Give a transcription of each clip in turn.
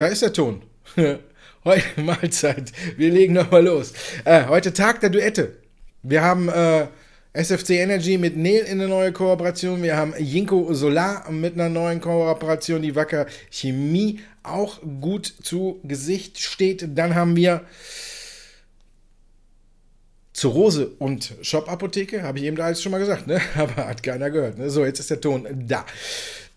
Da ist der Ton. heute Mahlzeit. Wir legen nochmal los. Äh, heute Tag der Duette. Wir haben äh, SFC Energy mit Neil in eine neue Kooperation. Wir haben Jinko Solar mit einer neuen Kooperation. Die Wacker Chemie auch gut zu Gesicht steht. Dann haben wir zu Rose und Shop Apotheke. Habe ich eben da alles schon mal gesagt, ne? aber hat keiner gehört. Ne? So, jetzt ist der Ton da.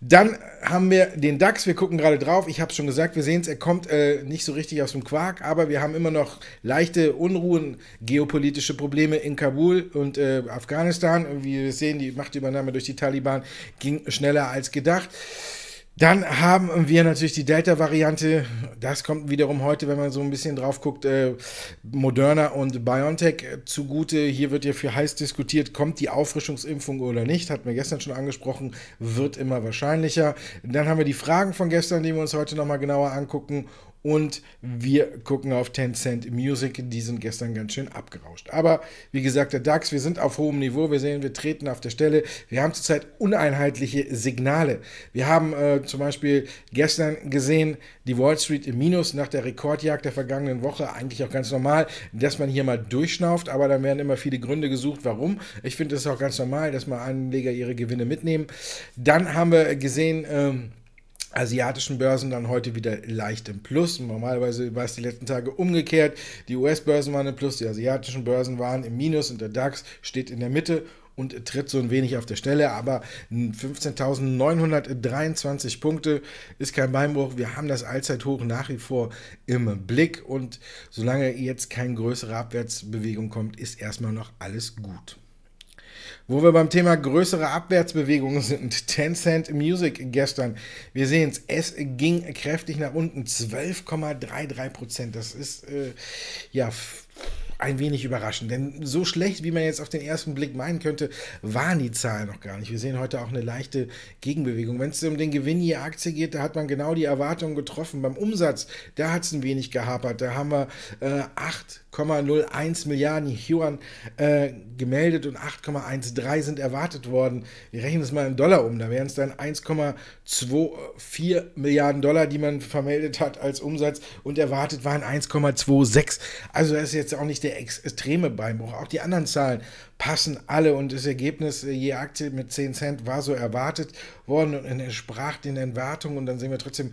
Dann haben wir den DAX, wir gucken gerade drauf, ich habe es schon gesagt, wir sehen es, er kommt äh, nicht so richtig aus dem Quark, aber wir haben immer noch leichte Unruhen, geopolitische Probleme in Kabul und äh, Afghanistan. Wie wir sehen, die Machtübernahme durch die Taliban ging schneller als gedacht. Dann haben wir natürlich die Delta-Variante. Das kommt wiederum heute, wenn man so ein bisschen drauf guckt, äh, Moderna und BioNTech äh, zugute. Hier wird ja für heiß diskutiert, kommt die Auffrischungsimpfung oder nicht. Hat mir gestern schon angesprochen, wird immer wahrscheinlicher. Dann haben wir die Fragen von gestern, die wir uns heute nochmal genauer angucken. Und wir gucken auf Tencent Music. Die sind gestern ganz schön abgerauscht. Aber wie gesagt, der DAX, wir sind auf hohem Niveau. Wir sehen, wir treten auf der Stelle. Wir haben zurzeit uneinheitliche Signale. Wir haben äh, zum Beispiel gestern gesehen, die Wall Street im Minus nach der Rekordjagd der vergangenen Woche. Eigentlich auch ganz normal, dass man hier mal durchschnauft. Aber dann werden immer viele Gründe gesucht, warum. Ich finde es auch ganz normal, dass mal Anleger ihre Gewinne mitnehmen. Dann haben wir gesehen, ähm, asiatischen Börsen dann heute wieder leicht im Plus. Normalerweise war es die letzten Tage umgekehrt. Die US-Börsen waren im Plus, die asiatischen Börsen waren im Minus und der DAX steht in der Mitte und tritt so ein wenig auf der Stelle, aber 15.923 Punkte ist kein Beinbruch. Wir haben das Allzeithoch nach wie vor im Blick und solange jetzt keine größere Abwärtsbewegung kommt, ist erstmal noch alles gut. Wo wir beim Thema größere Abwärtsbewegungen sind, Tencent Music gestern. Wir sehen es, es ging kräftig nach unten, 12,33 Prozent. Das ist äh, ja ein wenig überraschend, denn so schlecht, wie man jetzt auf den ersten Blick meinen könnte, waren die Zahlen noch gar nicht. Wir sehen heute auch eine leichte Gegenbewegung. Wenn es um den Gewinn je Aktie geht, da hat man genau die Erwartungen getroffen. Beim Umsatz, da hat es ein wenig gehapert. Da haben wir äh, acht 8,01 Milliarden Yuan äh, gemeldet und 8,13 sind erwartet worden. Wir rechnen es mal in Dollar um, da wären es dann 1,24 Milliarden Dollar, die man vermeldet hat als Umsatz und erwartet waren 1,26. Also das ist jetzt auch nicht der extreme Beinbruch. Auch die anderen Zahlen passen alle und das Ergebnis äh, je Aktie mit 10 Cent war so erwartet worden und entsprach den Erwartungen und dann sehen wir trotzdem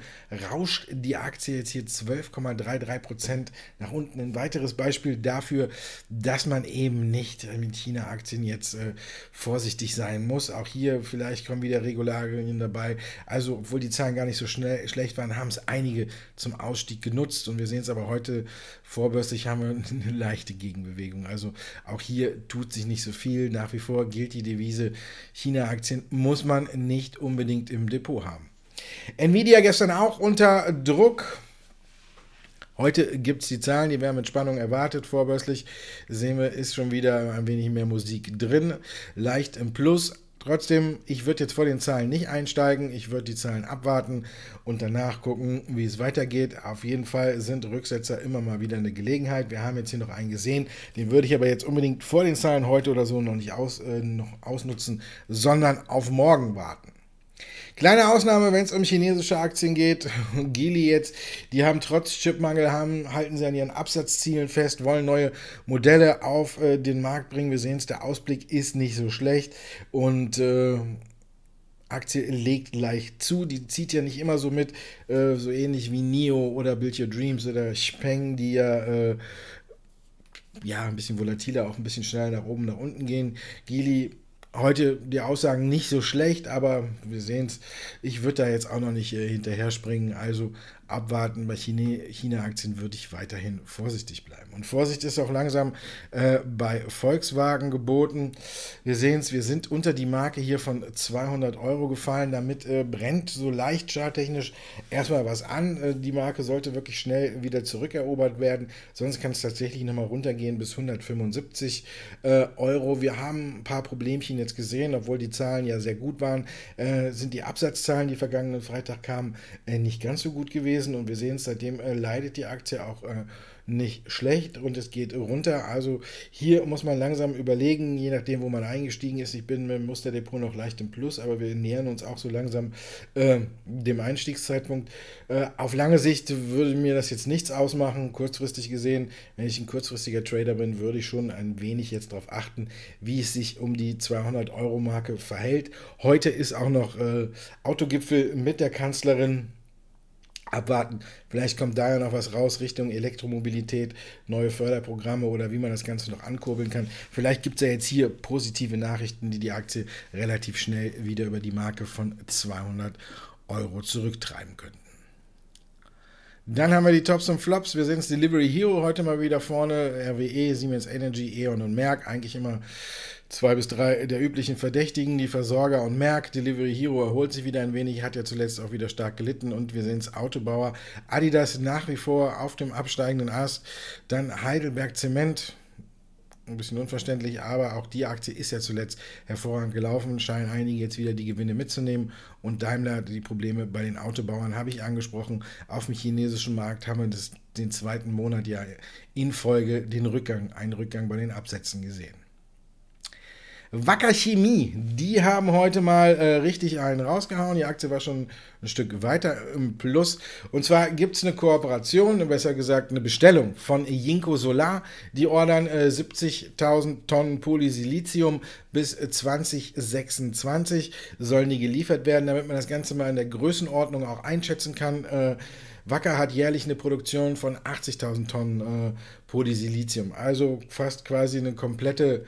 rauscht die Aktie jetzt hier 12,33 Prozent nach unten. Ein weiteres Beispiel dafür, dass man eben nicht mit China-Aktien jetzt äh, vorsichtig sein muss. Auch hier vielleicht kommen wieder Regularien dabei. Also obwohl die Zahlen gar nicht so schnell schlecht waren, haben es einige zum Ausstieg genutzt und wir sehen es aber heute vorbürstlich haben wir eine leichte Gegenbewegung. Also auch hier tut sich nicht so viel. Nach wie vor gilt die Devise, China-Aktien muss man nicht unbedingt im Depot haben. Nvidia gestern auch unter Druck. Heute gibt es die Zahlen, die werden mit Spannung erwartet. Vorbörslich sehen wir, ist schon wieder ein wenig mehr Musik drin. Leicht im Plus, Trotzdem, ich würde jetzt vor den Zahlen nicht einsteigen. Ich würde die Zahlen abwarten und danach gucken, wie es weitergeht. Auf jeden Fall sind Rücksetzer immer mal wieder eine Gelegenheit. Wir haben jetzt hier noch einen gesehen. Den würde ich aber jetzt unbedingt vor den Zahlen heute oder so noch nicht aus, äh, noch ausnutzen, sondern auf morgen warten. Kleine Ausnahme, wenn es um chinesische Aktien geht. Geely jetzt, die haben trotz Chipmangel, haben, halten sie an ihren Absatzzielen fest, wollen neue Modelle auf äh, den Markt bringen. Wir sehen es, der Ausblick ist nicht so schlecht. Und äh, Aktie legt leicht zu, die zieht ja nicht immer so mit, äh, so ähnlich wie NIO oder Build Your Dreams oder Speng, die ja äh, ja, ein bisschen volatiler, auch ein bisschen schneller nach oben, nach unten gehen. Gili heute die Aussagen nicht so schlecht, aber wir sehen es. Ich würde da jetzt auch noch nicht äh, hinterher springen. Also abwarten. Bei China-Aktien würde ich weiterhin vorsichtig bleiben. Und Vorsicht ist auch langsam äh, bei Volkswagen geboten. Wir sehen es, wir sind unter die Marke hier von 200 Euro gefallen. Damit äh, brennt so leicht charttechnisch erstmal was an. Äh, die Marke sollte wirklich schnell wieder zurückerobert werden. Sonst kann es tatsächlich nochmal runtergehen bis 175 äh, Euro. Wir haben ein paar Problemchen jetzt gesehen, obwohl die Zahlen ja sehr gut waren. Äh, sind die Absatzzahlen, die vergangenen Freitag kamen, äh, nicht ganz so gut gewesen gewesen und wir sehen es, seitdem äh, leidet die Aktie auch äh, nicht schlecht und es geht runter. Also hier muss man langsam überlegen, je nachdem, wo man eingestiegen ist. Ich bin mit dem Musterdepot noch leicht im Plus, aber wir nähern uns auch so langsam äh, dem Einstiegszeitpunkt. Äh, auf lange Sicht würde mir das jetzt nichts ausmachen. Kurzfristig gesehen, wenn ich ein kurzfristiger Trader bin, würde ich schon ein wenig jetzt darauf achten, wie es sich um die 200 Euro Marke verhält. Heute ist auch noch äh, Autogipfel mit der Kanzlerin abwarten. Vielleicht kommt da ja noch was raus Richtung Elektromobilität, neue Förderprogramme oder wie man das Ganze noch ankurbeln kann. Vielleicht gibt es ja jetzt hier positive Nachrichten, die die Aktie relativ schnell wieder über die Marke von 200 Euro zurücktreiben könnten. Dann haben wir die Tops und Flops. Wir sehen es Delivery Hero heute mal wieder vorne. RWE, Siemens Energy, E.ON und Merck. Eigentlich immer Zwei bis drei der üblichen Verdächtigen, die Versorger und Merck. Delivery Hero erholt sich wieder ein wenig, hat ja zuletzt auch wieder stark gelitten. Und wir sehen es Autobauer. Adidas nach wie vor auf dem absteigenden Ast. Dann Heidelberg Zement. Ein bisschen unverständlich, aber auch die Aktie ist ja zuletzt hervorragend gelaufen. Scheinen einige jetzt wieder die Gewinne mitzunehmen. Und Daimler, die Probleme bei den Autobauern habe ich angesprochen. Auf dem chinesischen Markt haben wir das, den zweiten Monat ja in Folge den Rückgang, einen Rückgang bei den Absätzen gesehen. Wacker Chemie, die haben heute mal äh, richtig einen rausgehauen. Die Aktie war schon ein Stück weiter im Plus. Und zwar gibt es eine Kooperation, besser gesagt eine Bestellung von Jinko Solar. Die ordern äh, 70.000 Tonnen Polysilizium bis 2026 sollen die geliefert werden, damit man das Ganze mal in der Größenordnung auch einschätzen kann. Äh, Wacker hat jährlich eine Produktion von 80.000 Tonnen äh, Polysilizium, also fast quasi eine komplette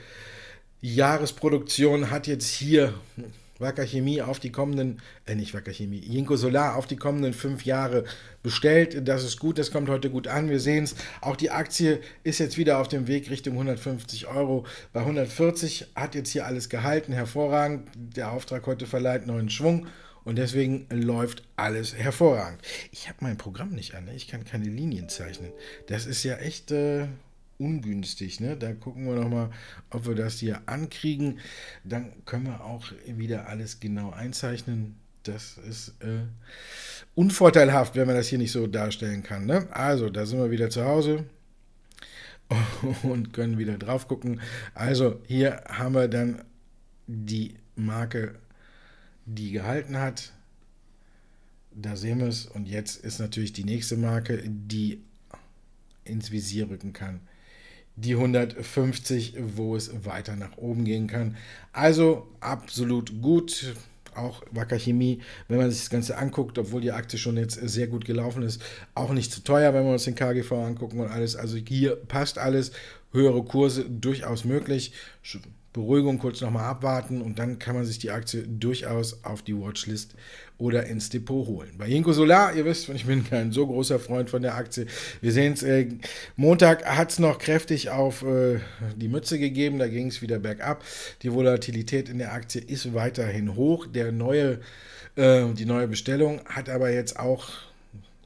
Jahresproduktion hat jetzt hier Wacker Chemie auf die kommenden, äh nicht Wacker Chemie, Jinko Solar auf die kommenden fünf Jahre bestellt. Das ist gut, das kommt heute gut an. Wir sehen es. Auch die Aktie ist jetzt wieder auf dem Weg Richtung 150 Euro. Bei 140 hat jetzt hier alles gehalten. Hervorragend. Der Auftrag heute verleiht neuen Schwung. Und deswegen läuft alles hervorragend. Ich habe mein Programm nicht an. Ne? Ich kann keine Linien zeichnen. Das ist ja echt. Äh ungünstig. Ne? Da gucken wir nochmal, ob wir das hier ankriegen. Dann können wir auch wieder alles genau einzeichnen. Das ist äh, unvorteilhaft, wenn man das hier nicht so darstellen kann. Ne? Also, da sind wir wieder zu Hause und können wieder drauf gucken. Also, hier haben wir dann die Marke, die gehalten hat. Da sehen wir es. Und jetzt ist natürlich die nächste Marke, die ins Visier rücken kann die 150, wo es weiter nach oben gehen kann. Also absolut gut. Auch Wacker Chemie, wenn man sich das Ganze anguckt, obwohl die Aktie schon jetzt sehr gut gelaufen ist, auch nicht zu teuer, wenn wir uns den KGV angucken und alles. Also hier passt alles. Höhere Kurse durchaus möglich. Beruhigung kurz nochmal abwarten und dann kann man sich die Aktie durchaus auf die Watchlist oder ins Depot holen. Bei Jinko Solar, ihr wisst, ich bin kein so großer Freund von der Aktie. Wir sehen es, äh, Montag hat es noch kräftig auf äh, die Mütze gegeben, da ging es wieder bergab. Die Volatilität in der Aktie ist weiterhin hoch. Der neue, äh, die neue Bestellung hat aber jetzt auch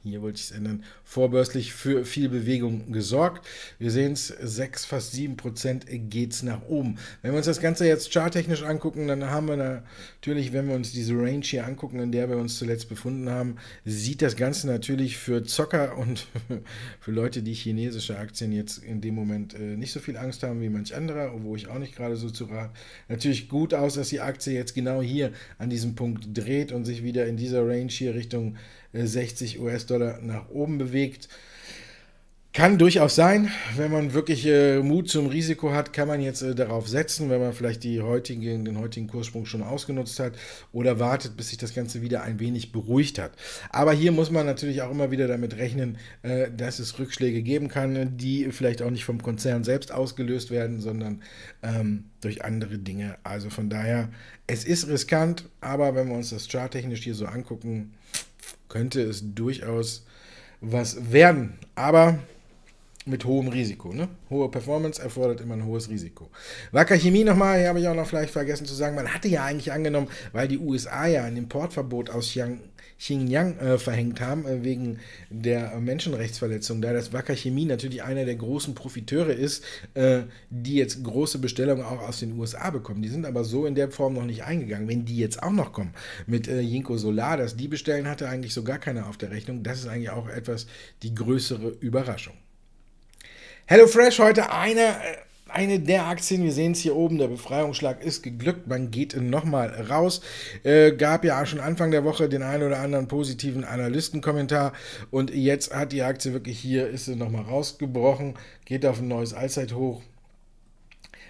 hier wollte ich es ändern, vorbörslich für viel Bewegung gesorgt. Wir sehen es, 6, fast 7 Prozent geht es nach oben. Wenn wir uns das Ganze jetzt charttechnisch angucken, dann haben wir natürlich, wenn wir uns diese Range hier angucken, in der wir uns zuletzt befunden haben, sieht das Ganze natürlich für Zocker und für Leute, die chinesische Aktien jetzt in dem Moment äh, nicht so viel Angst haben wie manch anderer, wo ich auch nicht gerade so zu rat, natürlich gut aus, dass die Aktie jetzt genau hier an diesem Punkt dreht und sich wieder in dieser Range hier Richtung 60 äh, US-Dollar nach oben bewegt bewegt. Kann durchaus sein, wenn man wirklich äh, Mut zum Risiko hat, kann man jetzt äh, darauf setzen, wenn man vielleicht heutigen, den heutigen Kurssprung schon ausgenutzt hat oder wartet, bis sich das Ganze wieder ein wenig beruhigt hat. Aber hier muss man natürlich auch immer wieder damit rechnen, äh, dass es Rückschläge geben kann, die vielleicht auch nicht vom Konzern selbst ausgelöst werden, sondern ähm, durch andere Dinge. Also von daher, es ist riskant, aber wenn wir uns das charttechnisch hier so angucken, könnte es durchaus was werden. Aber mit hohem Risiko. Ne? Hohe Performance erfordert immer ein hohes Risiko. Wacker Chemie nochmal, hier habe ich auch noch vielleicht vergessen zu sagen, man hatte ja eigentlich angenommen, weil die USA ja ein Importverbot aus Chiang Xinjiang äh, verhängt haben, äh, wegen der Menschenrechtsverletzung, da das Wacker Chemie natürlich einer der großen Profiteure ist, äh, die jetzt große Bestellungen auch aus den USA bekommen. Die sind aber so in der Form noch nicht eingegangen. Wenn die jetzt auch noch kommen mit äh, Jinko Solar, dass die bestellen, hatte eigentlich so gar keiner auf der Rechnung. Das ist eigentlich auch etwas die größere Überraschung. HelloFresh heute eine äh, eine der Aktien, wir sehen es hier oben, der Befreiungsschlag ist geglückt, man geht nochmal raus. Äh, gab ja schon Anfang der Woche den einen oder anderen positiven Analystenkommentar und jetzt hat die Aktie wirklich hier, ist sie nochmal rausgebrochen, geht auf ein neues Allzeithoch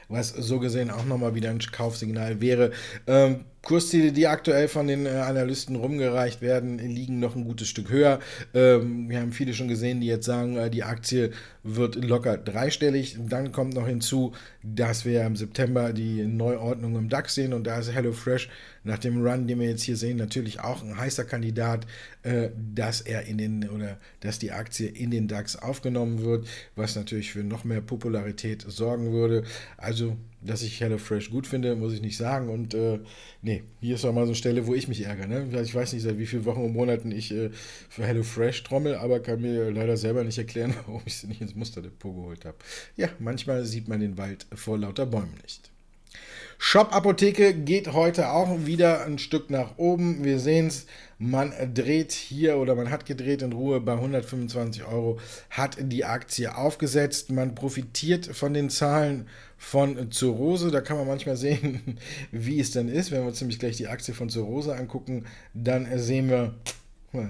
was so gesehen auch nochmal wieder ein Kaufsignal wäre. Ähm, Kursziele, die aktuell von den äh, Analysten rumgereicht werden, liegen noch ein gutes Stück höher. Ähm, wir haben viele schon gesehen, die jetzt sagen, äh, die Aktie wird locker dreistellig. Dann kommt noch hinzu, dass wir im September die Neuordnung im DAX sehen und da ist HelloFresh nach dem Run, den wir jetzt hier sehen, natürlich auch ein heißer Kandidat, äh, dass er in den oder dass die Aktie in den DAX aufgenommen wird, was natürlich für noch mehr Popularität sorgen würde. Also dass ich HelloFresh gut finde, muss ich nicht sagen. Und äh, nee, hier ist auch mal so eine Stelle, wo ich mich ärgere. Ne? Also ich weiß nicht, seit wie vielen Wochen und Monaten ich äh, für HelloFresh trommel, aber kann mir leider selber nicht erklären, warum ich sie nicht ins Musterdepot geholt habe. Ja, manchmal sieht man den Wald vor lauter Bäumen nicht. Shop-Apotheke geht heute auch wieder ein Stück nach oben. Wir sehen es, man dreht hier oder man hat gedreht in Ruhe bei 125 Euro, hat die Aktie aufgesetzt. Man profitiert von den Zahlen von Zurose. Da kann man manchmal sehen, wie es dann ist. Wenn wir uns nämlich gleich die Aktie von Zurose angucken, dann sehen wir,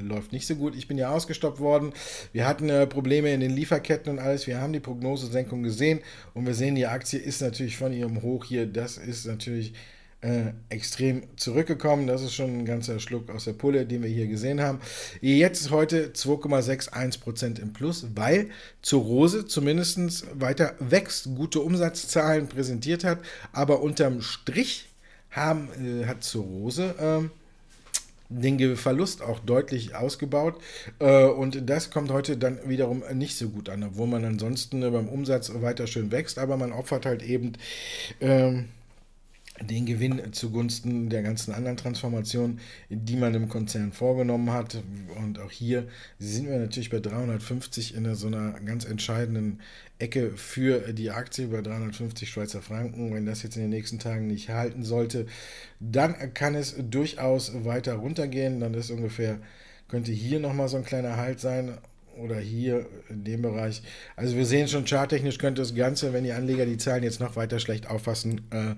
läuft nicht so gut. Ich bin ja ausgestoppt worden. Wir hatten äh, Probleme in den Lieferketten und alles. Wir haben die Prognosesenkung gesehen und wir sehen, die Aktie ist natürlich von ihrem Hoch hier. Das ist natürlich äh, extrem zurückgekommen. Das ist schon ein ganzer Schluck aus der Pulle, den wir hier gesehen haben. Jetzt heute 2,61% im Plus, weil zur Rose zumindest weiter wächst, gute Umsatzzahlen präsentiert hat, aber unterm Strich haben, äh, hat zur Rose. Äh, den Verlust auch deutlich ausgebaut. Äh, und das kommt heute dann wiederum nicht so gut an, obwohl man ansonsten äh, beim Umsatz weiter schön wächst, aber man opfert halt eben ähm, den Gewinn zugunsten der ganzen anderen Transformationen, die man im Konzern vorgenommen hat. Und auch hier sind wir natürlich bei 350 in so einer ganz entscheidenden Ecke für die Aktie, bei 350 Schweizer Franken. Wenn das jetzt in den nächsten Tagen nicht halten sollte, dann kann es durchaus weiter runtergehen. Dann ist ungefähr, könnte hier nochmal so ein kleiner Halt sein oder hier in dem Bereich. Also wir sehen schon, charttechnisch könnte das Ganze, wenn die Anleger die Zahlen jetzt noch weiter schlecht auffassen, äh,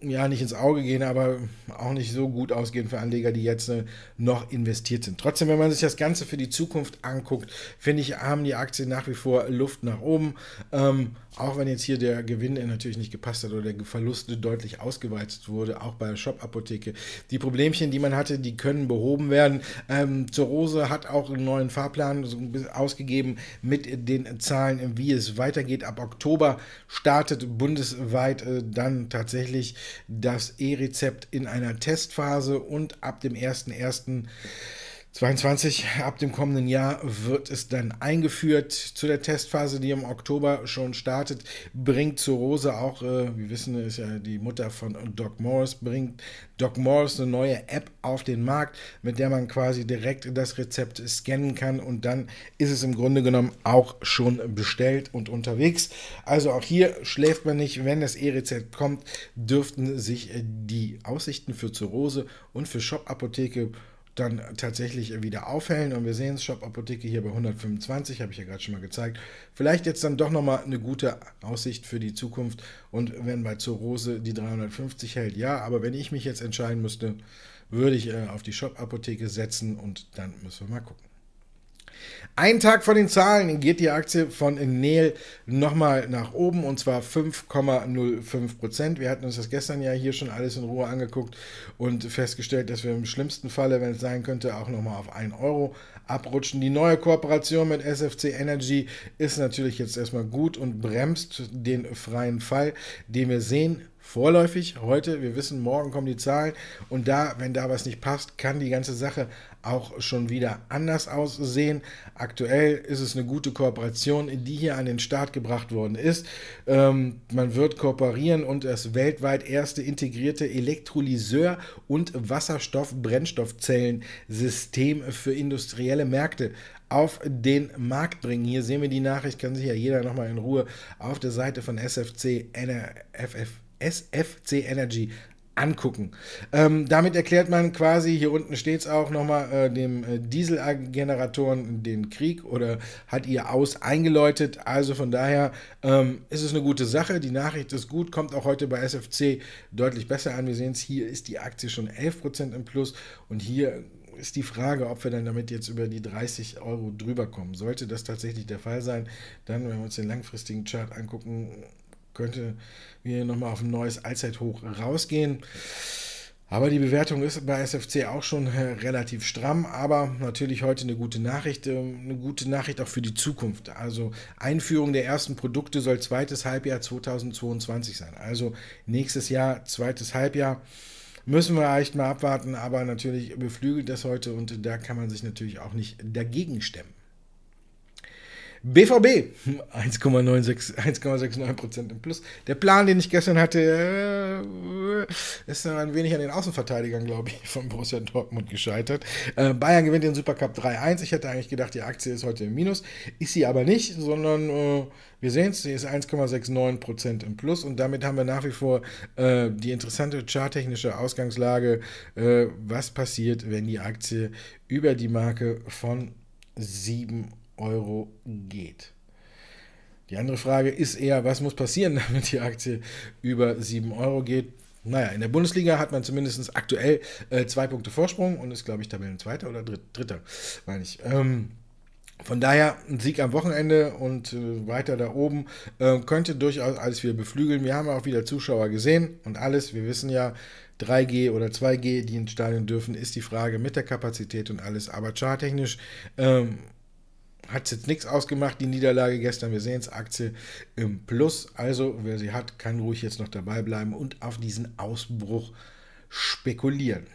ja, nicht ins Auge gehen, aber auch nicht so gut ausgehen für Anleger, die jetzt äh, noch investiert sind. Trotzdem, wenn man sich das Ganze für die Zukunft anguckt, finde ich, haben die Aktien nach wie vor Luft nach oben. Ähm, auch wenn jetzt hier der Gewinn natürlich nicht gepasst hat oder der Verlust deutlich ausgeweitet wurde, auch bei der Shop-Apotheke. Die Problemchen, die man hatte, die können behoben werden. Ähm, zur Rose hat auch einen neuen Fahrplan ausgegeben mit den Zahlen, wie es weitergeht. Ab Oktober startet bundesweit äh, dann tatsächlich das E-Rezept in einer Testphase und ab dem 1.1. 22 ab dem kommenden Jahr wird es dann eingeführt zu der Testphase, die im Oktober schon startet. Bringt zu Rose auch, äh, wir wissen, ist ja die Mutter von Doc Morris, bringt Doc Morris eine neue App auf den Markt, mit der man quasi direkt das Rezept scannen kann und dann ist es im Grunde genommen auch schon bestellt und unterwegs. Also auch hier schläft man nicht. Wenn das E-Rezept kommt, dürften sich äh, die Aussichten für Zurose und für Shop-Apotheke dann tatsächlich wieder aufhellen. Und wir sehen es, Shop Apotheke hier bei 125, habe ich ja gerade schon mal gezeigt. Vielleicht jetzt dann doch nochmal eine gute Aussicht für die Zukunft. Und wenn bei zur Rose die 350 hält, ja, aber wenn ich mich jetzt entscheiden müsste, würde ich äh, auf die Shop Apotheke setzen und dann müssen wir mal gucken. Ein Tag vor den Zahlen geht die Aktie von Nel nochmal nach oben und zwar 5,05 Prozent. Wir hatten uns das gestern ja hier schon alles in Ruhe angeguckt und festgestellt, dass wir im schlimmsten Falle, wenn es sein könnte, auch nochmal auf 1 Euro abrutschen. Die neue Kooperation mit SFC Energy ist natürlich jetzt erstmal gut und bremst den freien Fall, den wir sehen vorläufig heute. Wir wissen, morgen kommen die Zahlen und da, wenn da was nicht passt, kann die ganze Sache auch schon wieder anders aussehen. Aktuell ist es eine gute Kooperation, die hier an den Start gebracht worden ist. Ähm, man wird kooperieren und das weltweit erste integrierte Elektrolyseur- und Wasserstoff-Brennstoffzellensystem für industrielle Märkte auf den Markt bringen. Hier sehen wir die Nachricht, kann sich ja jeder nochmal in Ruhe auf der Seite von SFC, NR, FF, SFC Energy angucken. Ähm, damit erklärt man quasi, hier unten steht es auch nochmal, äh, dem äh, Dieselgeneratoren den Krieg oder hat ihr Aus eingeläutet. Also von daher ähm, ist es eine gute Sache. Die Nachricht ist gut, kommt auch heute bei SFC deutlich besser an. Wir sehen es, hier ist die Aktie schon 11% im Plus und hier ist die Frage, ob wir dann damit jetzt über die 30 Euro drüber kommen. Sollte das tatsächlich der Fall sein, dann, wenn wir uns den langfristigen Chart angucken, könnte wir nochmal auf ein neues Allzeithoch rausgehen. Aber die Bewertung ist bei SFC auch schon äh, relativ stramm, aber natürlich heute eine gute Nachricht, ähm, eine gute Nachricht auch für die Zukunft. Also Einführung der ersten Produkte soll zweites Halbjahr 2022 sein. Also nächstes Jahr, zweites Halbjahr. Müssen wir echt mal abwarten, aber natürlich beflügelt das heute und da kann man sich natürlich auch nicht dagegen stemmen. BVB 1,69 im Plus. Der Plan, den ich gestern hatte, äh, ist ein wenig an den Außenverteidigern, glaube ich, von Borussia Dortmund gescheitert. Äh, Bayern gewinnt den Supercup 3-1. Ich hätte eigentlich gedacht, die Aktie ist heute im Minus. Ist sie aber nicht, sondern äh, wir sehen es, sie ist 1,69 im Plus. Und damit haben wir nach wie vor die interessante charttechnische Ausgangslage. was passiert, wenn die Aktie über die Marke von 7 Euro Euro geht. Die andere Frage ist eher, was muss passieren, damit die Aktie über 7 Euro geht? Naja, in der Bundesliga hat man zumindest aktuell äh, zwei Punkte Vorsprung und ist, glaube ich, Tabellenzweiter oder Dritt, Dritter, meine ich. Ähm, von daher ein Sieg am Wochenende und äh, weiter da oben äh, könnte durchaus alles wieder beflügeln. Wir haben auch wieder Zuschauer gesehen und alles. Wir wissen ja, 3G oder 2G, die ins Stadion dürfen, ist die Frage mit der Kapazität und alles. Aber charttechnisch ähm, hat es jetzt nichts ausgemacht, die Niederlage gestern. Wir sehen es, Aktie im Plus. Also, wer sie hat, kann ruhig jetzt noch dabei bleiben und auf diesen Ausbruch spekulieren.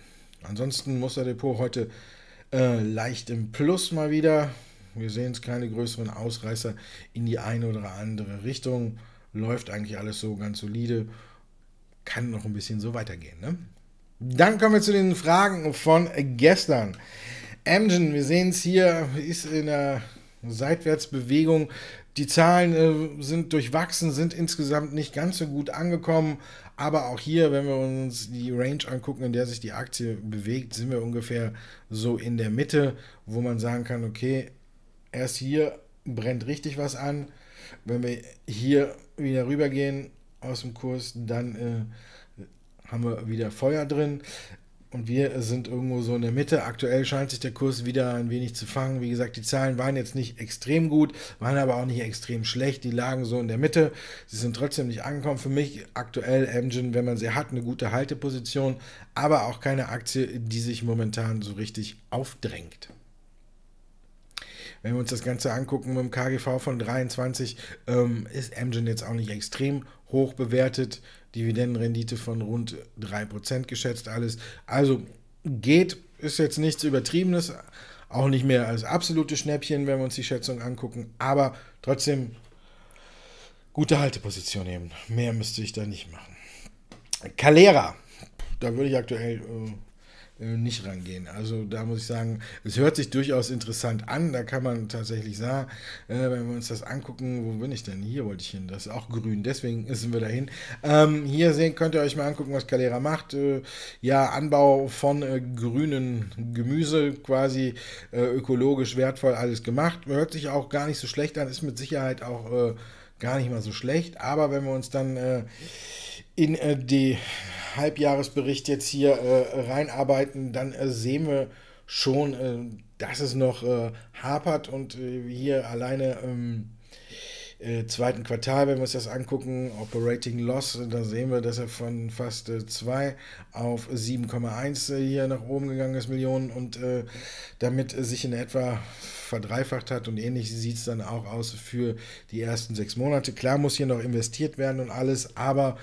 Ansonsten muss der Depot heute äh, leicht im Plus mal wieder. Wir sehen es, keine größeren Ausreißer in die eine oder andere Richtung. Läuft eigentlich alles so ganz solide. Kann noch ein bisschen so weitergehen. Ne? Dann kommen wir zu den Fragen von gestern. Amgen, wir sehen es hier, ist in der Seitwärtsbewegung. Die Zahlen äh, sind durchwachsen, sind insgesamt nicht ganz so gut angekommen. Aber auch hier, wenn wir uns die Range angucken, in der sich die Aktie bewegt, sind wir ungefähr so in der Mitte, wo man sagen kann, okay, erst hier brennt richtig was an. Wenn wir hier wieder rübergehen aus dem Kurs, dann äh, haben wir wieder Feuer drin. Und wir sind irgendwo so in der Mitte. Aktuell scheint sich der Kurs wieder ein wenig zu fangen. Wie gesagt, die Zahlen waren jetzt nicht extrem gut, waren aber auch nicht extrem schlecht. Die lagen so in der Mitte. Sie sind trotzdem nicht angekommen. Für mich aktuell Engine, wenn man sie hat, eine gute Halteposition, aber auch keine Aktie, die sich momentan so richtig aufdrängt. Wenn wir uns das Ganze angucken mit dem KGV von 23, ähm, ist Engine jetzt auch nicht extrem hoch bewertet. Dividendenrendite von rund 3% geschätzt alles. Also geht, ist jetzt nichts Übertriebenes, auch nicht mehr als absolute Schnäppchen, wenn wir uns die Schätzung angucken, aber trotzdem gute Halteposition nehmen. Mehr müsste ich da nicht machen. Calera, da würde ich aktuell äh, äh, nicht rangehen. Also da muss ich sagen, es hört sich durchaus interessant an. Da kann man tatsächlich sagen, äh, wenn wir uns das angucken, wo bin ich denn? Hier wollte ich hin. Das ist auch grün, deswegen sind wir dahin. Ähm, hier sehen könnt ihr euch mal angucken, was Calera macht. Äh, ja, Anbau von äh, grünen Gemüse quasi äh, ökologisch wertvoll alles gemacht. Hört sich auch gar nicht so schlecht an. Ist mit Sicherheit auch äh, gar nicht mal so schlecht. Aber wenn wir uns dann äh, in äh, die Halbjahresbericht jetzt hier äh, reinarbeiten, dann äh, sehen wir schon, äh, dass es noch äh, hapert und hier alleine. Ähm, äh, zweiten Quartal, wenn wir uns das angucken, Operating Loss, da sehen wir, dass er von fast äh, 2 auf 7,1 äh, hier nach oben gegangen ist, Millionen, und äh, damit äh, sich in etwa verdreifacht hat und ähnlich sieht es dann auch aus für die ersten sechs Monate. Klar muss hier noch investiert werden und alles, aber...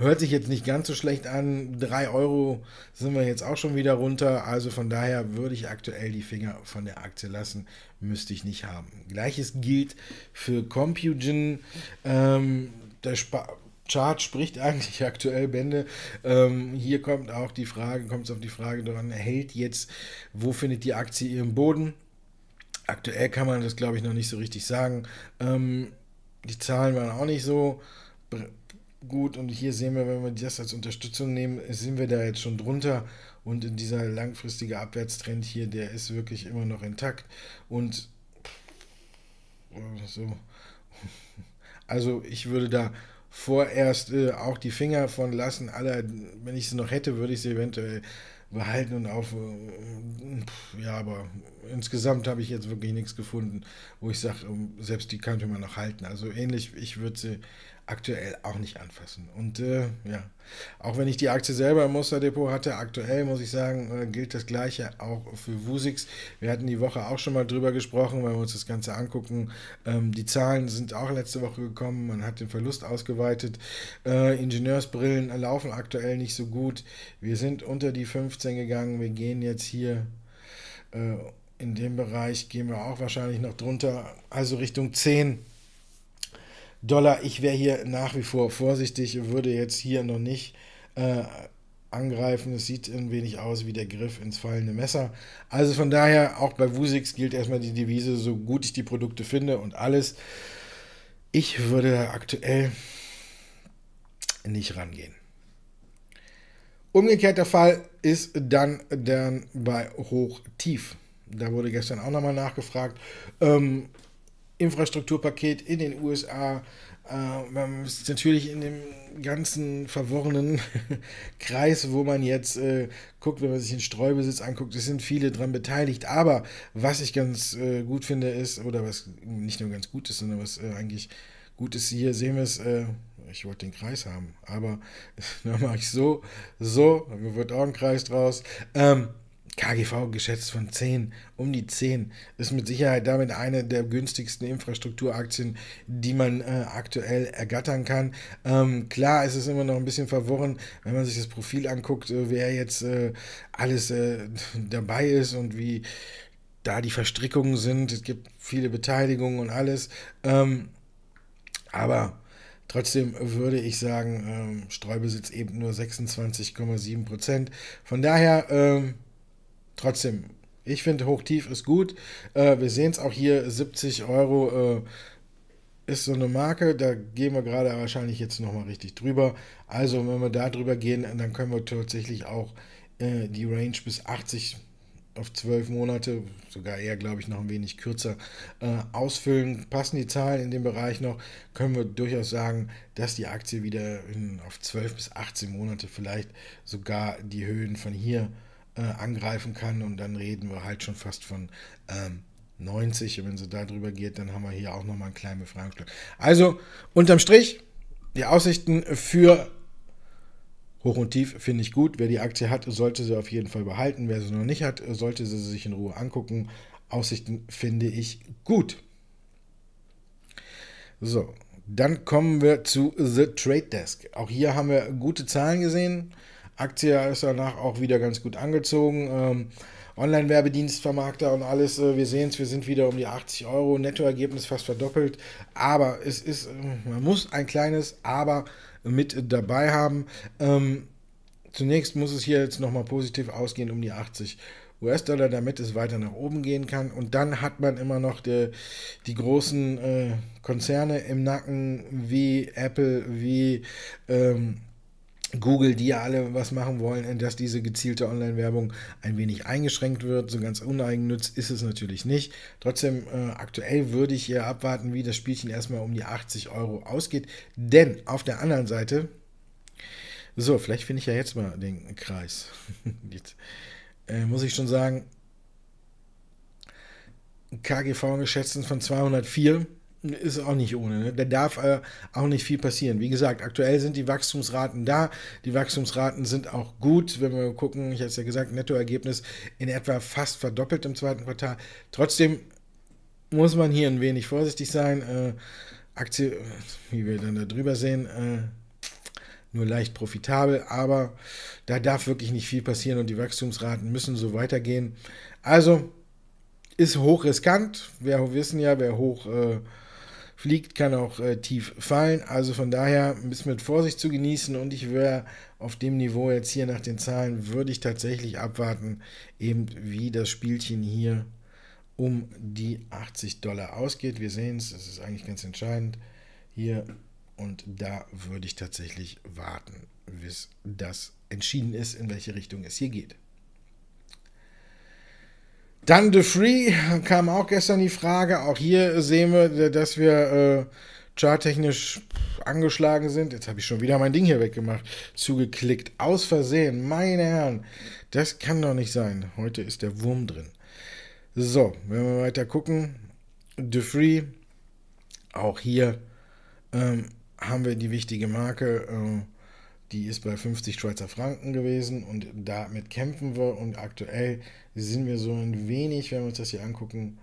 Hört sich jetzt nicht ganz so schlecht an. 3 Euro sind wir jetzt auch schon wieder runter. Also von daher würde ich aktuell die Finger von der Aktie lassen. Müsste ich nicht haben. Gleiches gilt für Compugen. Ähm, der Spa Chart spricht eigentlich aktuell Bände. Ähm, hier kommt auch die Frage, kommt es auf die Frage dran, hält jetzt, wo findet die Aktie ihren Boden? Aktuell kann man das, glaube ich, noch nicht so richtig sagen. Ähm, die Zahlen waren auch nicht so gut und hier sehen wir, wenn wir das als Unterstützung nehmen, sind wir da jetzt schon drunter und dieser langfristige Abwärtstrend hier, der ist wirklich immer noch intakt und äh, so. Also ich würde da vorerst äh, auch die Finger von lassen. Aller, wenn ich sie noch hätte, würde ich sie eventuell behalten und auf. Äh, ja, aber insgesamt habe ich jetzt wirklich nichts gefunden, wo ich sage, ähm, selbst die könnte man noch halten. Also ähnlich, ich würde sie aktuell auch nicht anfassen. Und äh, ja, auch wenn ich die Aktie selber im Musterdepot hatte, aktuell muss ich sagen, äh, gilt das Gleiche auch für Wusix. Wir hatten die Woche auch schon mal drüber gesprochen, weil wir uns das Ganze angucken. Ähm, die Zahlen sind auch letzte Woche gekommen, man hat den Verlust ausgeweitet. Äh, Ingenieursbrillen laufen aktuell nicht so gut. Wir sind unter die 15 gegangen, wir gehen jetzt hier äh, in dem Bereich, gehen wir auch wahrscheinlich noch drunter, also Richtung 10 Dollar. Ich wäre hier nach wie vor vorsichtig, würde jetzt hier noch nicht äh, angreifen. Es sieht ein wenig aus wie der Griff ins fallende Messer. Also von daher, auch bei Wusix gilt erstmal die Devise, so gut ich die Produkte finde und alles. Ich würde aktuell nicht rangehen. Umgekehrter Fall ist dann, dann bei Hoch-Tief. Da wurde gestern auch nochmal nachgefragt. Ähm, Infrastrukturpaket in den USA. Äh, man ist natürlich in dem ganzen verworrenen Kreis, wo man jetzt äh, guckt, wenn man sich den Streubesitz anguckt, es sind viele dran beteiligt. Aber was ich ganz äh, gut finde ist, oder was nicht nur ganz gut ist, sondern was äh, eigentlich gut ist, hier sehen wir es, äh, ich wollte den Kreis haben, aber da mache ich so, so, dann wird auch ein Kreis draus. Ähm, KGV geschätzt von 10, um die 10, ist mit Sicherheit damit eine der günstigsten Infrastrukturaktien, die man äh, aktuell ergattern kann. Ähm, klar, es immer noch ein bisschen verworren, wenn man sich das Profil anguckt, äh, wer jetzt äh, alles äh, dabei ist und wie da die Verstrickungen sind. Es gibt viele Beteiligungen und alles. Ähm, aber Trotzdem würde ich sagen, ähm, Streubesitz eben nur 26,7 Prozent. Von daher, ähm, trotzdem, ich finde, hoch-tief ist gut. Äh, wir sehen es auch hier, 70 Euro äh, ist so eine Marke, da gehen wir gerade wahrscheinlich jetzt nochmal richtig drüber. Also, wenn wir da drüber gehen, dann können wir tatsächlich auch äh, die Range bis 80 auf 12 Monate, sogar eher, glaube ich, noch ein wenig kürzer äh, ausfüllen. Passen die Zahlen in dem Bereich noch, können wir durchaus sagen, dass die Aktie wieder in, auf 12 bis 18 Monate vielleicht sogar die Höhen von hier äh, äh, angreifen kann. Und dann reden wir halt schon fast von ähm, 90. Und wenn sie darüber geht, dann haben wir hier auch nochmal einen kleinen Befreiungsschlag. Also unterm Strich, die Aussichten für Hoch und tief finde ich gut. Wer die Aktie hat, sollte sie auf jeden Fall behalten. Wer sie noch nicht hat, sollte sie sich in Ruhe angucken. Aussichten finde ich gut. So, dann kommen wir zu The Trade Desk. Auch hier haben wir gute Zahlen gesehen. Aktie ist danach auch wieder ganz gut angezogen. Ähm, Online-Werbedienstvermarkter und alles, äh, wir sehen es, wir sind wieder um die 80 Euro, Nettoergebnis fast verdoppelt. Aber es ist, äh, man muss ein kleines Aber mit dabei haben. Ähm, zunächst muss es hier jetzt nochmal positiv ausgehen um die 80 US-Dollar, damit es weiter nach oben gehen kann. Und dann hat man immer noch die, die großen äh, Konzerne im Nacken wie Apple, wie ähm, Google, die ja alle was machen wollen, dass diese gezielte Online-Werbung ein wenig eingeschränkt wird. So ganz uneigennütz ist es natürlich nicht. Trotzdem, äh, aktuell würde ich hier abwarten, wie das Spielchen erstmal um die 80 Euro ausgeht. Denn auf der anderen Seite, so, vielleicht finde ich ja jetzt mal den Kreis. jetzt, äh, muss ich schon sagen, KGV geschätzt von 204 ist auch nicht ohne. Ne? Da darf äh, auch nicht viel passieren. Wie gesagt, aktuell sind die Wachstumsraten da. Die Wachstumsraten sind auch gut. Wenn wir gucken, ich hatte es ja gesagt, Nettoergebnis in etwa fast verdoppelt im zweiten Quartal. Trotzdem muss man hier ein wenig vorsichtig sein. Äh, Aktie, äh, wie wir dann da drüber sehen, äh, nur leicht profitabel, aber da darf wirklich nicht viel passieren und die Wachstumsraten müssen so weitergehen. Also ist hoch riskant. Wir wissen ja, wer hoch äh, fliegt, kann auch äh, tief fallen. Also von daher ein bisschen mit Vorsicht zu genießen und ich wäre auf dem Niveau jetzt hier nach den Zahlen, würde ich tatsächlich abwarten, eben wie das Spielchen hier um die 80 Dollar ausgeht. Wir sehen es, das ist eigentlich ganz entscheidend hier und da würde ich tatsächlich warten, bis das entschieden ist, in welche Richtung es hier geht. Dann The Free kam auch gestern die Frage. Auch hier sehen wir, äh, dass wir äh, charttechnisch angeschlagen sind. Jetzt habe ich schon wieder mein Ding hier weggemacht, zugeklickt, aus Versehen. Meine Herren, das kann doch nicht sein. Heute ist der Wurm drin. So, wenn wir weiter gucken, The Free, auch hier ähm, haben wir die wichtige Marke. Äh, die ist bei 50 Schweizer Franken gewesen und damit kämpfen wir und aktuell sind wir so ein wenig, wenn wir uns das hier angucken,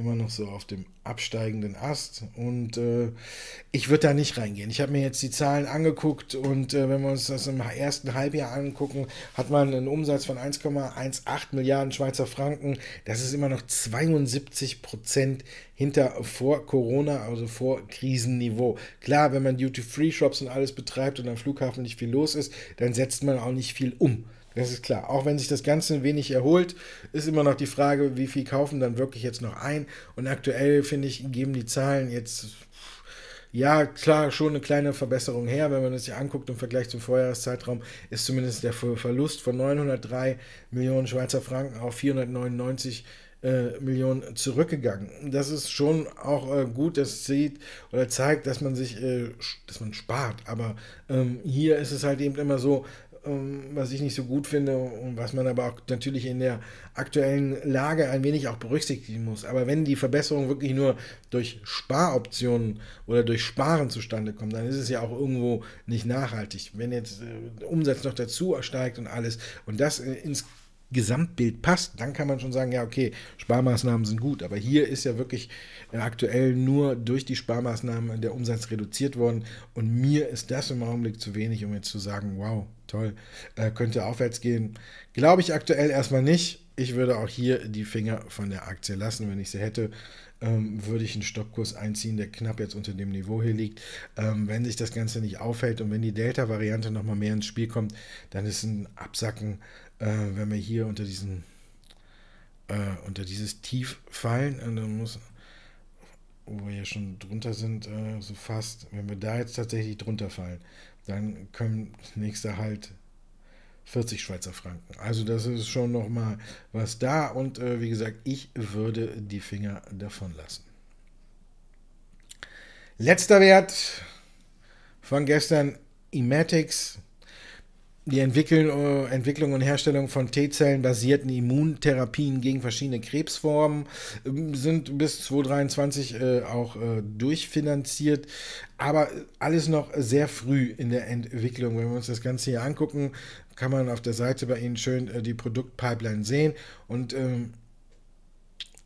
immer noch so auf dem absteigenden Ast. Und äh, ich würde da nicht reingehen. Ich habe mir jetzt die Zahlen angeguckt und äh, wenn wir uns das im ersten Halbjahr angucken, hat man einen Umsatz von 1,18 Milliarden Schweizer Franken. Das ist immer noch 72 Prozent hinter vor Corona, also vor Krisenniveau. Klar, wenn man Duty-Free-Shops und alles betreibt und am Flughafen nicht viel los ist, dann setzt man auch nicht viel um. Das ist klar. Auch wenn sich das Ganze ein wenig erholt, ist immer noch die Frage, wie viel kaufen dann wirklich jetzt noch ein. Und aktuell, finde ich, geben die Zahlen jetzt, ja, klar, schon eine kleine Verbesserung her. Wenn man das sich anguckt im Vergleich zum Vorjahreszeitraum, ist zumindest der Verlust von 903 Millionen Schweizer Franken auf 499 äh, Millionen zurückgegangen. Das ist schon auch äh, gut, das sieht oder zeigt, dass man sich, äh, dass man spart. Aber ähm, hier ist es halt eben immer so, ähm, was ich nicht so gut finde und was man aber auch natürlich in der aktuellen Lage ein wenig auch berücksichtigen muss. Aber wenn die Verbesserung wirklich nur durch Sparoptionen oder durch Sparen zustande kommt, dann ist es ja auch irgendwo nicht nachhaltig. Wenn jetzt äh, Umsatz noch dazu steigt und alles und das äh, ins Gesamtbild passt, dann kann man schon sagen, ja, okay, Sparmaßnahmen sind gut. Aber hier ist ja wirklich äh, aktuell nur durch die Sparmaßnahmen der Umsatz reduziert worden. Und mir ist das im Augenblick zu wenig, um jetzt zu sagen, wow, toll. Äh, könnte aufwärts gehen. Glaube ich aktuell erstmal nicht. Ich würde auch hier die Finger von der Aktie lassen, wenn ich sie hätte ähm, würde ich einen Stoppkurs einziehen, der knapp jetzt unter dem Niveau hier liegt. Ähm, wenn sich das Ganze nicht aufhält und wenn die Delta-Variante nochmal mehr ins Spiel kommt, dann ist ein Absacken, äh, wenn wir hier unter diesen äh, unter dieses Tief fallen. Und also dann muss wo wir ja schon drunter sind, äh, so fast, wenn wir da jetzt tatsächlich drunter fallen, dann können nächster halt 40 Schweizer Franken. Also das ist schon nochmal was da und äh, wie gesagt, ich würde die Finger davon lassen. Letzter Wert von gestern, Ematics die äh, Entwicklung, und Herstellung von T-Zellen basierten Immuntherapien gegen verschiedene Krebsformen ähm, sind bis 2023 äh, auch äh, durchfinanziert, aber alles noch sehr früh in der Entwicklung. Wenn wir uns das Ganze hier angucken, kann man auf der Seite bei Ihnen schön äh, die Produktpipeline sehen und ähm,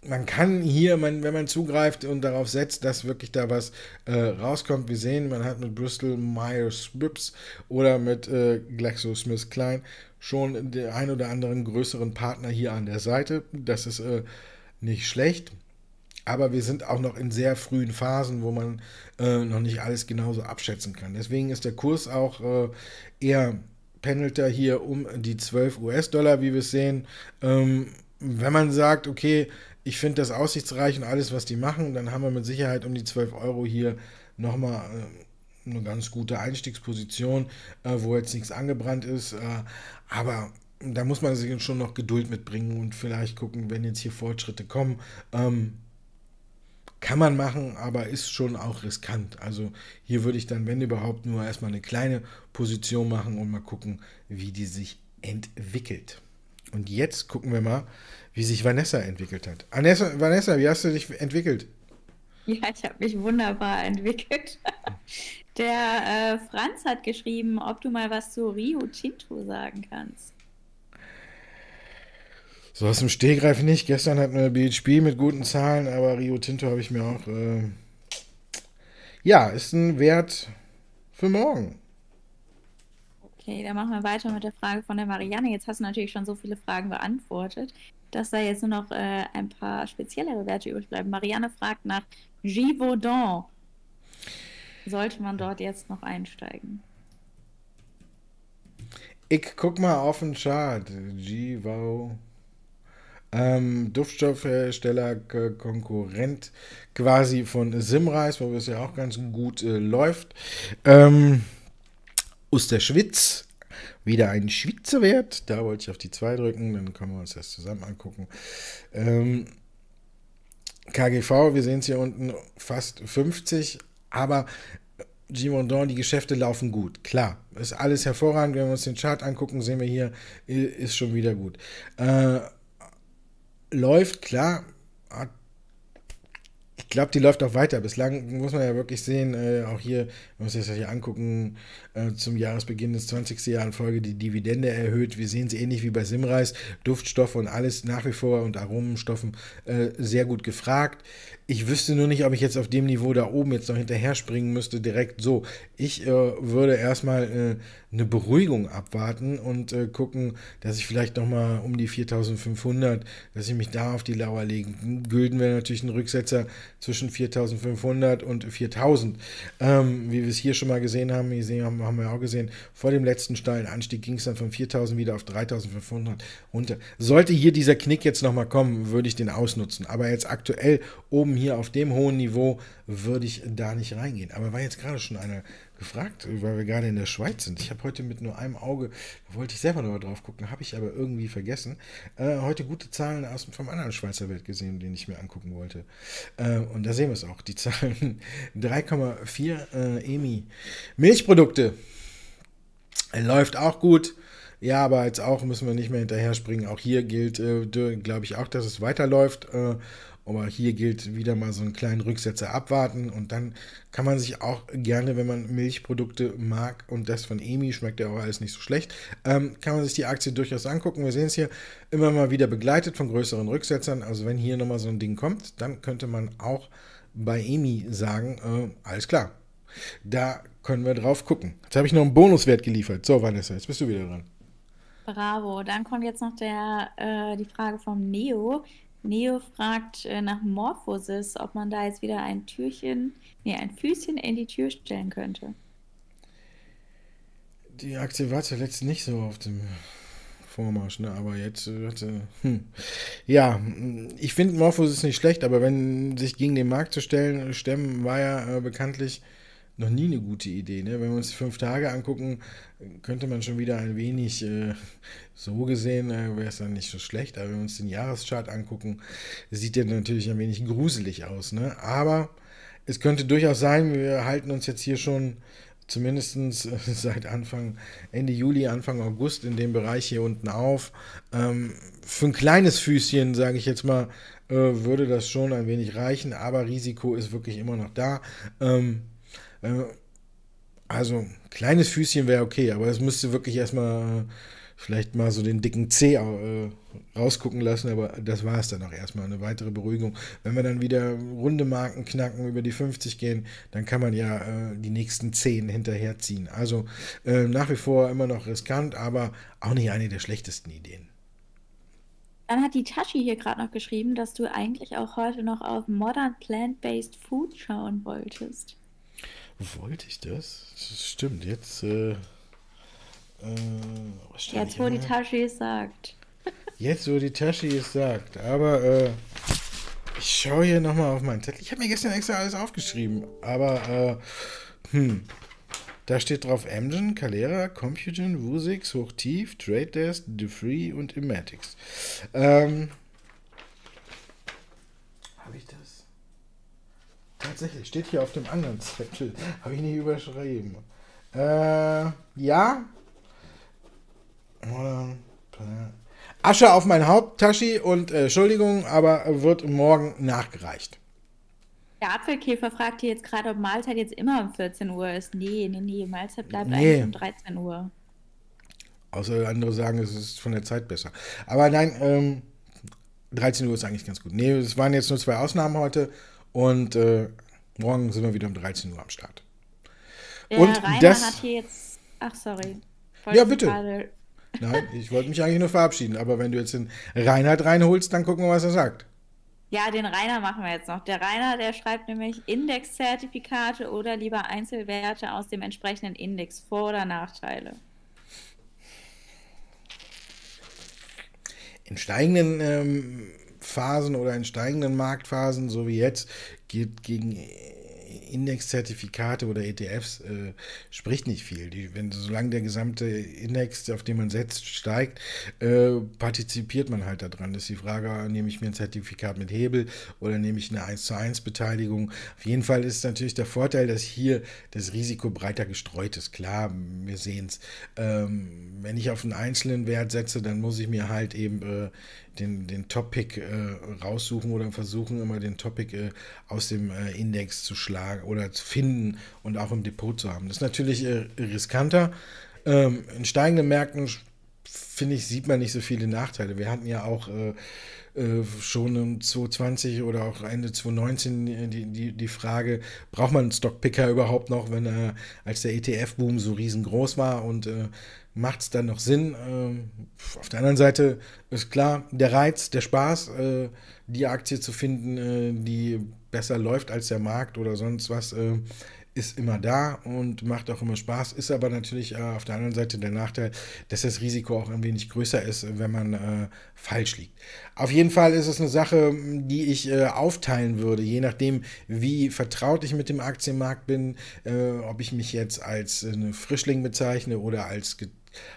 man kann hier, man, wenn man zugreift und darauf setzt, dass wirklich da was äh, rauskommt. Wir sehen, man hat mit Bristol Myers Squibbs oder mit äh, GlaxoSmithKline schon den ein oder anderen größeren Partner hier an der Seite. Das ist äh, nicht schlecht. Aber wir sind auch noch in sehr frühen Phasen, wo man äh, noch nicht alles genauso abschätzen kann. Deswegen ist der Kurs auch äh, eher pendelt er hier um die 12 US-Dollar, wie wir es sehen. Ähm, wenn man sagt, okay, ich finde das aussichtsreich und alles, was die machen, dann haben wir mit Sicherheit um die 12 Euro hier nochmal äh, eine ganz gute Einstiegsposition, äh, wo jetzt nichts angebrannt ist. Äh, aber da muss man sich schon noch Geduld mitbringen und vielleicht gucken, wenn jetzt hier Fortschritte kommen. Ähm, kann man machen, aber ist schon auch riskant. Also hier würde ich dann, wenn überhaupt, nur erstmal eine kleine Position machen und mal gucken, wie die sich entwickelt. Und jetzt gucken wir mal, wie sich Vanessa entwickelt hat. Vanessa, Vanessa wie hast du dich entwickelt? Ja, ich habe mich wunderbar entwickelt. Der äh, Franz hat geschrieben, ob du mal was zu Rio Tinto sagen kannst. So aus dem Stehgreif nicht. Gestern hatten wir BHP mit guten Zahlen, aber Rio Tinto habe ich mir auch. Äh ja, ist ein Wert für morgen. Okay, dann machen wir weiter mit der Frage von der Marianne. Jetzt hast du natürlich schon so viele Fragen beantwortet, dass da jetzt nur noch äh, ein paar speziellere Werte übrig bleiben. Marianne fragt nach Givaudan. Sollte man dort jetzt noch einsteigen? Ich guck mal auf den Chart. Givaudan. Ähm, Duftstoffhersteller, Konkurrent quasi von Simreis, wo es ja auch ganz gut äh, läuft. Ähm, aus der Schwitz. Wieder ein Schwitzer Wert. Da wollte ich auf die 2 drücken, dann können wir uns das zusammen angucken. Ähm, KGV, wir sehen es hier unten, fast 50, aber Givendon, die Geschäfte laufen gut, klar. Ist alles hervorragend. Wenn wir uns den Chart angucken, sehen wir hier, ist schon wieder gut. Äh, läuft, klar, hat ich glaube, die läuft auch weiter. Bislang muss man ja wirklich sehen, äh, auch hier, man muss sich das hier angucken, äh, zum Jahresbeginn des 20. Jahr in Folge die Dividende erhöht. Wir sehen es ähnlich wie bei Simreis. Duftstoffe und alles nach wie vor und Aromenstoffen äh, sehr gut gefragt. Ich wüsste nur nicht, ob ich jetzt auf dem Niveau da oben jetzt noch hinterher springen müsste, direkt so. Ich äh, würde erstmal äh, eine Beruhigung abwarten und äh, gucken, dass ich vielleicht nochmal um die 4500, dass ich mich da auf die Lauer legen. Gülden wäre natürlich ein Rücksetzer zwischen 4500 und 4000. Ähm, wie wir es hier schon mal gesehen haben, hier haben, haben wir auch gesehen, vor dem letzten steilen Anstieg ging es dann von 4000 wieder auf 3500 runter. Äh, sollte hier dieser Knick jetzt nochmal kommen, würde ich den ausnutzen. Aber jetzt aktuell oben hier auf dem hohen Niveau würde ich da nicht reingehen. Aber war jetzt gerade schon eine gefragt, weil wir gerade in der Schweiz sind. Ich habe heute mit nur einem Auge, wollte ich selber nochmal drauf gucken, habe ich aber irgendwie vergessen, äh, heute gute Zahlen aus, vom anderen Schweizer Welt gesehen, den ich mir angucken wollte. Äh, und da sehen wir es auch, die Zahlen 3,4 äh, EMI. Milchprodukte äh, läuft auch gut. Ja, aber jetzt auch müssen wir nicht mehr hinterher springen. Auch hier gilt, äh, glaube ich, auch, dass es weiterläuft. Äh, aber hier gilt wieder mal so einen kleinen Rücksetzer abwarten und dann kann man sich auch gerne, wenn man Milchprodukte mag und das von Emi schmeckt ja auch alles nicht so schlecht, ähm, kann man sich die Aktie durchaus angucken. Wir sehen es hier immer mal wieder begleitet von größeren Rücksetzern. Also wenn hier nochmal so ein Ding kommt, dann könnte man auch bei Emi sagen, äh, alles klar, da können wir drauf gucken. Jetzt habe ich noch einen Bonuswert geliefert. So, Vanessa, jetzt bist du wieder dran. Bravo. Dann kommt jetzt noch der, äh, die Frage vom Neo. Neo fragt äh, nach Morphosis, ob man da jetzt wieder ein Türchen, nee, ein Füßchen in die Tür stellen könnte. Die Aktie war zuletzt nicht so auf dem Vormarsch, ne? aber jetzt hatte. Äh, hm. Ja, ich finde Morphosis nicht schlecht, aber wenn sich gegen den Markt zu stellen, stemmen war ja äh, bekanntlich noch nie eine gute Idee. Ne? Wenn wir uns die fünf Tage angucken, könnte man schon wieder ein wenig, äh, so gesehen äh, wäre es dann nicht so schlecht, aber wenn wir uns den Jahreschart angucken, sieht der natürlich ein wenig gruselig aus. Ne? Aber es könnte durchaus sein, wir halten uns jetzt hier schon zumindest äh, seit Anfang, Ende Juli, Anfang August in dem Bereich hier unten auf. Ähm, für ein kleines Füßchen, sage ich jetzt mal, äh, würde das schon ein wenig reichen, aber Risiko ist wirklich immer noch da. Ähm, also, kleines Füßchen wäre okay, aber es müsste wirklich erstmal vielleicht mal so den dicken C äh, rausgucken lassen, aber das war es dann auch erstmal, eine weitere Beruhigung. Wenn wir dann wieder runde Marken knacken, über die 50 gehen, dann kann man ja äh, die nächsten 10 hinterherziehen. Also äh, nach wie vor immer noch riskant, aber auch nicht eine der schlechtesten Ideen. Dann hat die Tashi hier gerade noch geschrieben, dass du eigentlich auch heute noch auf Modern Plant-Based Food schauen wolltest. Wollte ich das? das stimmt, jetzt. Äh, äh, jetzt, wo die Tasche es sagt. jetzt, wo die Tasche es sagt. Aber äh, ich schaue hier nochmal auf meinen Zettel. Ich habe mir gestern extra alles aufgeschrieben. Aber, äh, hm. Da steht drauf Amgen, Calera, Compugen, Wusix, Hochtief, Trade Desk, The und Immatics. Ähm. Tatsächlich, steht hier auf dem anderen Zettel. Habe ich nicht überschrieben. Äh, ja. Asche auf mein Haupt, Taschi, und äh, Entschuldigung, aber wird morgen nachgereicht. Der Apfelkäfer fragt hier jetzt gerade, ob Mahlzeit jetzt immer um 14 Uhr ist. Nee, nee, nee, Mahlzeit bleibt nee. eigentlich um 13 Uhr. Außer andere sagen, es ist von der Zeit besser. Aber nein, ähm, 13 Uhr ist eigentlich ganz gut. Nee, es waren jetzt nur zwei Ausnahmen heute. Und äh, morgen sind wir wieder um 13 Uhr am Start. Der äh, und Reimer das hat hier jetzt. Ach, sorry. ja, bitte. Gerade. Nein, ich wollte mich eigentlich nur verabschieden, aber wenn du jetzt den Reinhard reinholst, dann gucken wir, was er sagt. Ja, den Rainer machen wir jetzt noch. Der Rainer, der schreibt nämlich Indexzertifikate oder lieber Einzelwerte aus dem entsprechenden Index, Vor- oder Nachteile. In steigenden ähm, Phasen oder in steigenden Marktphasen, so wie jetzt, geht gegen Indexzertifikate oder ETFs äh, spricht nicht viel. Die, wenn, solange der gesamte Index, auf den man setzt, steigt, äh, partizipiert man halt daran. Das ist die Frage, nehme ich mir ein Zertifikat mit Hebel oder nehme ich eine 1 zu 1 Beteiligung? Auf jeden Fall ist natürlich der Vorteil, dass hier das Risiko breiter gestreut ist. Klar, wir sehen es. Ähm, wenn ich auf einen einzelnen Wert setze, dann muss ich mir halt eben äh, den, den top äh, raussuchen oder versuchen immer den Topic äh, aus dem äh, Index zu schlagen oder zu finden und auch im Depot zu haben. Das ist natürlich äh, riskanter. Ähm, in steigenden Märkten, finde ich, sieht man nicht so viele Nachteile. Wir hatten ja auch äh, äh, schon im 2020 oder auch Ende 2019 die, die, die Frage, braucht man einen Stockpicker überhaupt noch, wenn er, als der ETF-Boom so riesengroß war und macht es dann noch Sinn. Ähm, auf der anderen Seite ist klar, der Reiz, der Spaß, äh, die Aktie zu finden, äh, die besser läuft als der Markt oder sonst was, äh, ist immer da und macht auch immer Spaß, ist aber natürlich äh, auf der anderen Seite der Nachteil, dass das Risiko auch ein wenig größer ist, wenn man äh, falsch liegt. Auf jeden Fall ist es eine Sache, die ich äh, aufteilen würde, je nachdem, wie vertraut ich mit dem Aktienmarkt bin, äh, ob ich mich jetzt als äh, Frischling bezeichne oder als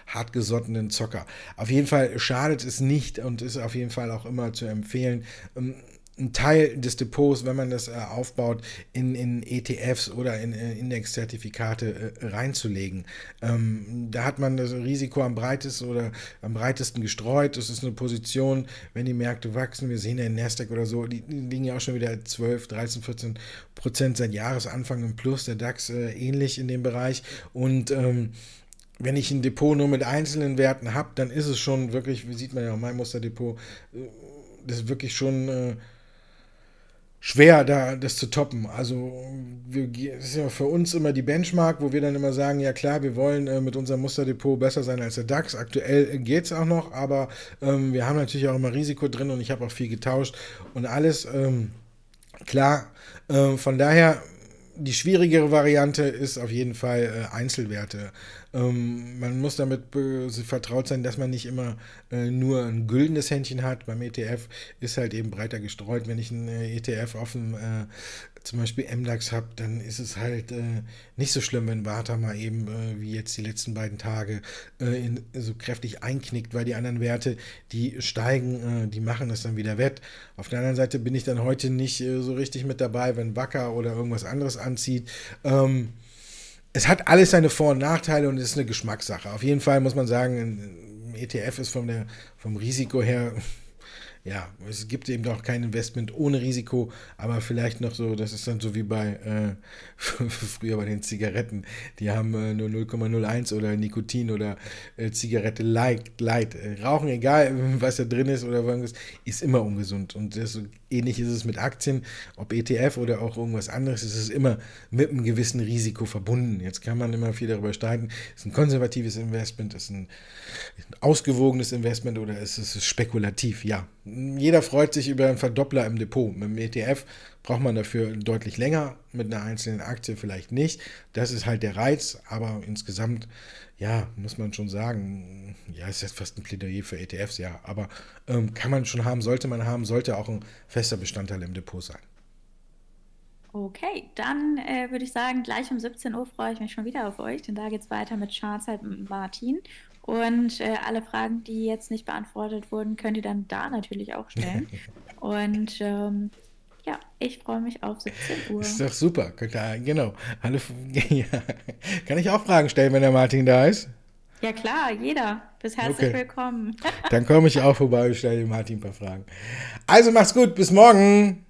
hartgesottenen Zocker. Auf jeden Fall schadet es nicht und ist auf jeden Fall auch immer zu empfehlen ähm, ein Teil des Depots, wenn man das äh, aufbaut, in, in ETFs oder in äh, Indexzertifikate äh, reinzulegen. Ähm, da hat man das Risiko am breitesten oder am breitesten gestreut. Das ist eine Position, wenn die Märkte wachsen, wir sehen ja in Nasdaq oder so, die, die liegen ja auch schon wieder 12, 13, 14 Prozent seit Jahresanfang im Plus, der DAX äh, ähnlich in dem Bereich und ähm, wenn ich ein Depot nur mit einzelnen Werten habe, dann ist es schon wirklich, wie sieht man ja auch mein Musterdepot, äh, das ist wirklich schon äh, schwer, da das zu toppen. Also wir, das ist ja für uns immer die Benchmark, wo wir dann immer sagen, ja klar, wir wollen äh, mit unserem Musterdepot besser sein als der DAX. Aktuell geht es auch noch, aber ähm, wir haben natürlich auch immer Risiko drin und ich habe auch viel getauscht und alles. Ähm, klar, ähm, von daher die schwierigere Variante ist auf jeden Fall äh, Einzelwerte ähm, man muss damit vertraut sein, dass man nicht immer äh, nur ein güldenes Händchen hat. Beim ETF ist halt eben breiter gestreut. Wenn ich einen äh, ETF auf dem äh, zum Beispiel MDAX habe, dann ist es halt äh, nicht so schlimm, wenn Warta mal eben äh, wie jetzt die letzten beiden Tage äh, in, so kräftig einknickt, weil die anderen Werte, die steigen, die machen das dann wieder wett. Auf der anderen Seite bin ich dann heute nicht so richtig mit dabei, wenn Wacker oder irgendwas anderes anzieht. Ähm, es hat alles seine Vor- und Nachteile und es ist eine Geschmackssache. Auf jeden Fall muss man sagen, ein ETF e ist von der, vom Risiko her, ja, es gibt eben doch kein Investment ohne Risiko, aber vielleicht noch so, das ist dann so wie bei äh, früher bei den Zigaretten, die haben äh, nur 0,01 oder Nikotin oder äh, Zigarette light, light. Rauchen, egal was da drin ist oder was ist, ist immer ungesund und das ähnlich ist es mit Aktien, ob ETF oder auch irgendwas anderes, ist es immer mit einem gewissen Risiko verbunden. Jetzt kann man immer viel darüber streiten, ist ein konservatives Investment, ist ein, ausgewogenes Investment oder ist es spekulativ? Ja, jeder freut sich über einen Verdoppler im Depot. Mit dem ETF braucht man dafür deutlich länger, mit einer einzelnen Aktie vielleicht nicht. Das ist halt der Reiz, aber insgesamt, ja, muss man schon sagen, ja, ist jetzt fast ein Plädoyer für ETFs, ja, aber ähm, kann man schon haben, sollte man haben, sollte auch ein fester Bestandteil im Depot sein. Okay, dann äh, würde ich sagen, gleich um 17 Uhr freue ich mich schon wieder auf euch, denn da geht es weiter mit Charles halt mit Martin. Und äh, alle Fragen, die jetzt nicht beantwortet wurden, könnt ihr dann da natürlich auch stellen. und ähm, ja, ich freue mich auf 17 Uhr. Ist doch super. Genau. Hallo. Ja. Kann ich auch Fragen stellen, wenn der Martin da ist? Ja klar, jeder. Bis herzlich okay. willkommen. Dann komme ich auch vorbei und stelle dem Martin ein paar Fragen. Also mach's gut, bis morgen.